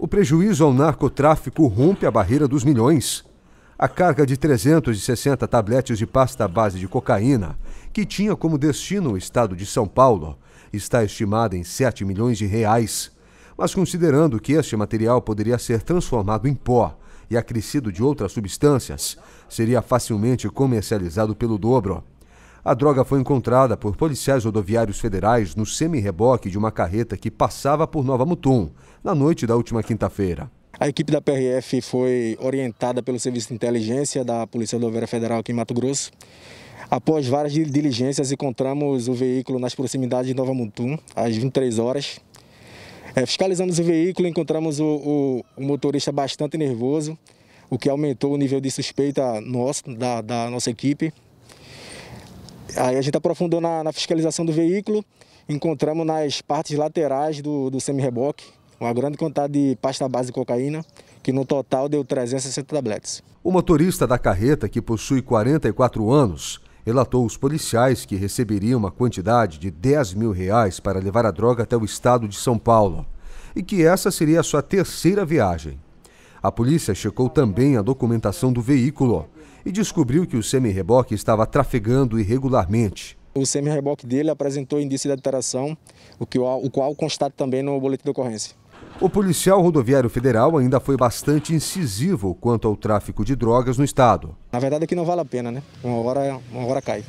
O prejuízo ao narcotráfico rompe a barreira dos milhões. A carga de 360 tabletes de pasta à base de cocaína, que tinha como destino o estado de São Paulo, está estimada em 7 milhões de reais. Mas considerando que este material poderia ser transformado em pó e acrescido de outras substâncias, seria facilmente comercializado pelo dobro. A droga foi encontrada por policiais rodoviários federais no semi-reboque de uma carreta que passava por Nova Mutum, na noite da última quinta-feira. A equipe da PRF foi orientada pelo Serviço de Inteligência da Polícia Rodoviária Federal aqui em Mato Grosso. Após várias diligências, encontramos o veículo nas proximidades de Nova Mutum, às 23 horas. É, fiscalizamos o veículo, encontramos o, o, o, motorista bastante nervoso, o que aumentou o nível de suspeita nosso, da, da nossa equipe. Aí a gente aprofundou na, na fiscalização do veículo, encontramos nas partes laterais do, do semi-reboque uma grande quantidade de pasta base de cocaína, que no total deu 360 tabletes. O motorista da carreta, que possui 44 anos, relatou aos policiais que receberia uma quantidade de 10 mil reais para levar a droga até o estado de São Paulo e que essa seria a sua terceira viagem. A polícia checou também a documentação do veículo e descobriu que o semi-reboque estava trafegando irregularmente. O semi-reboque dele apresentou indício de alteração, o, que, o qual constata também no boletim de ocorrência. O policial rodoviário federal ainda foi bastante incisivo quanto ao tráfico de drogas no estado. Na verdade, aqui não vale a pena, né? Uma hora, uma hora cai.